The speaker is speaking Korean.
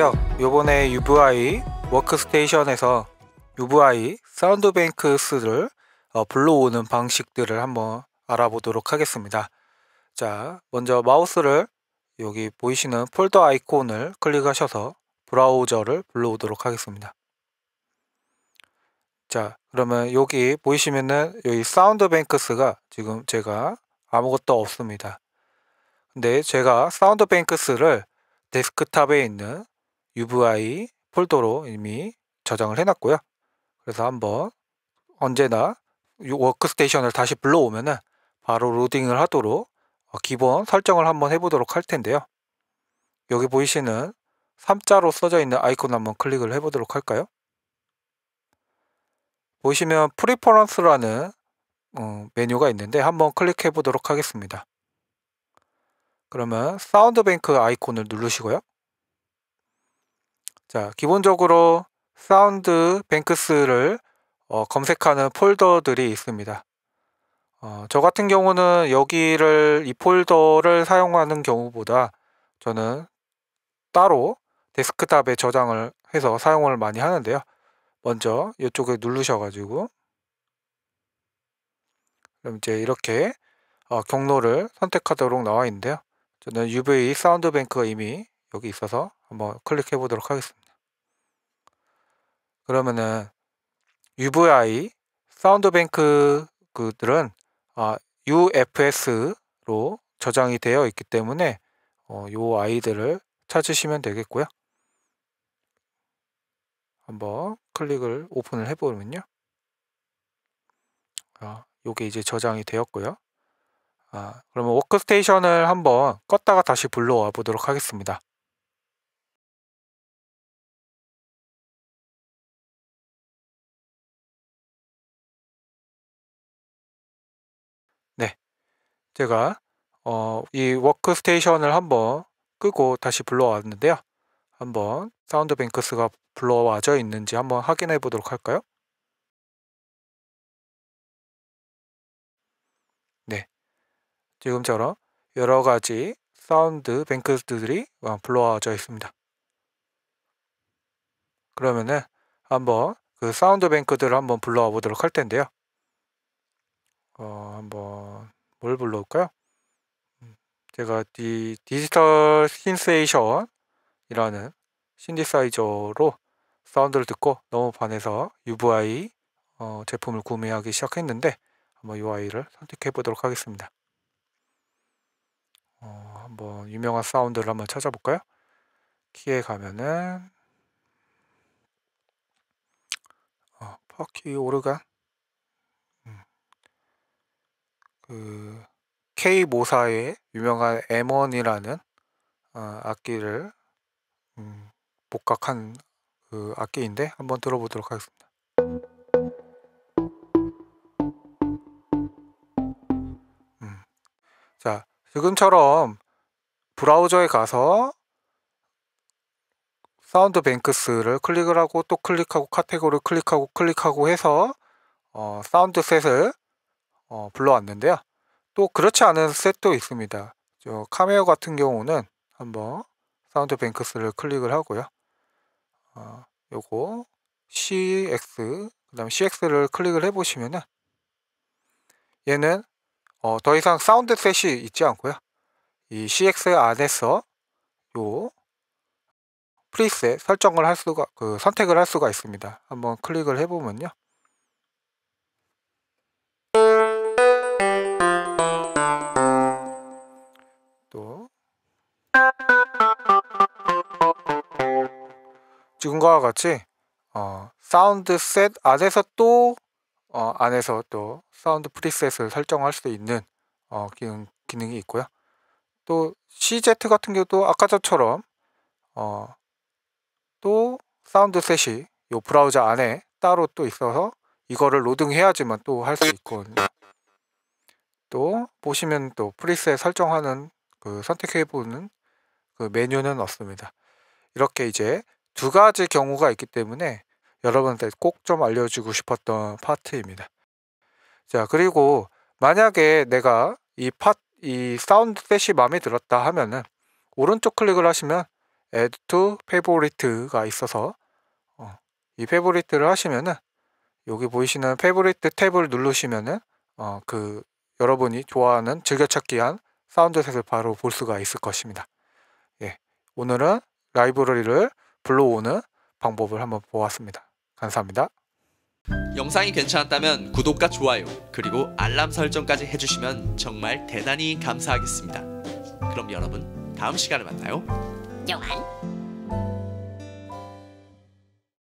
안녕하세요. 요번에 UVI 워크스테이션에서 UVI 사운드뱅크스를 어, 불러오는 방식들을 한번 알아보도록 하겠습니다. 자, 먼저 마우스를 여기 보이시는 폴더 아이콘을 클릭하셔서 브라우저를 불러오도록 하겠습니다. 자, 그러면 여기 보이시면은 여기 사운드뱅크스가 지금 제가 아무것도 없습니다. 근데 제가 사운드뱅크스를 데스크탑에 있는 UVI 폴더로 이미 저장을 해놨고요. 그래서 한번 언제나 워크스테이션을 다시 불러오면 바로 로딩을 하도록 어, 기본 설정을 한번 해보도록 할 텐데요. 여기 보이시는 3자로 써져 있는 아이콘 한번 클릭을 해보도록 할까요? 보시면 프리퍼런스라는 음, 메뉴가 있는데 한번 클릭해 보도록 하겠습니다. 그러면 사운드뱅크 아이콘을 누르시고요. 자, 기본적으로 사운드 뱅크스를 어, 검색하는 폴더들이 있습니다. 어, 저 같은 경우는 여기를 이 폴더를 사용하는 경우보다 저는 따로 데스크탑에 저장을 해서 사용을 많이 하는데요. 먼저 이쪽에 누르셔가지고 그럼 이제 이렇게 어, 경로를 선택하도록 나와 있는데요. 저는 UV 사운드뱅크가 이미 여기 있어서 한번 클릭해 보도록 하겠습니다. 그러면은 UVI 사운드뱅크 그들은 아, UFS로 저장이 되어 있기 때문에 어, 요 아이들을 찾으시면 되겠고요. 한번 클릭을 오픈을 해보면요. 아, 요게 이제 저장이 되었고요. 아, 그러면 워크스테이션을 한번 껐다가 다시 불러와 보도록 하겠습니다. 네. 제가 어, 이 워크스테이션을 한번 끄고 다시 불러왔는데요. 한번 사운드 뱅크스가 불러와져 있는지 한번 확인해 보도록 할까요? 네. 지금처럼 여러 가지 사운드 뱅크스들이 어, 불러와져 있습니다. 그러면은 한번 그 사운드 뱅크들을 한번 불러와 보도록 할 텐데요. 어, 한번 뭘 불러올까요? 음, 제가 디, 디지털 신세이션이라는 신디사이저로 사운드를 듣고 너무 반해서 UVI 어, 제품을 구매하기 시작했는데 한번 UI를 선택해 보도록 하겠습니다. 어, 한번 유명한 사운드를 한번 찾아볼까요? 키에 가면은 어, 퍼키 오르간 그 K 모사의 유명한 M1이라는 어, 악기를 음, 복각한 그 악기인데 한번 들어보도록 하겠습니다. 음. 자, 지금처럼 브라우저에 가서 사운드 뱅크스를 클릭을 하고 또 클릭하고 카테고리 클릭하고 클릭하고 해서 어, 사운드 셋을 어, 불러왔는데요. 또 그렇지 않은 셋도 있습니다. 저 카메오 같은 경우는 한번 사운드 뱅크스를 클릭을 하고요. 어, 요거 CX 그 다음 에 CX를 클릭을 해보시면은 얘는 어, 더 이상 사운드 셋이 있지 않고요. 이 CX 안에서 요 프리셋 설정을 할 수가 그 선택을 할 수가 있습니다. 한번 클릭을 해보면요. 지금과 같이 어, 사운드 셋 안에서 또 어, 안에서 또 사운드 프리셋을 설정할 수 있는 어, 기능, 기능이 있고요. 또 CZ 같은 경우도 아까 저처럼 어, 또 사운드 셋이 요 브라우저 안에 따로 또 있어서 이거를 로딩해야지만 또 할 수 있거든요. 또 보시면 또 프리셋 설정하는 그 선택해 보는 그 메뉴는 없습니다. 이렇게 이제 두 가지 경우가 있기 때문에 여러분한테 꼭좀 알려주고 싶었던 파트입니다. 자, 그리고 만약에 내가 이 파트, 이 사운드 셋이 마음에 들었다 하면은 오른쪽 클릭을 하시면 add to favorite가 있어서 어, 이 favorite를 하시면은 여기 보이시는 favorite 탭을 누르시면은 어, 그 여러분이 좋아하는 즐겨찾기한 사운드셋을 바로 볼 수가 있을 것입니다. 예, 오늘은 라이브러리를 불러오는 방법을 한번 보았습니다. 감사합니다. 영상이 괜찮았다면 구독과 좋아요 그리고 알람 설정까지 해주시면 정말 대단히 감사하겠습니다. 그럼 여러분 다음 시간에 만나요. 영안.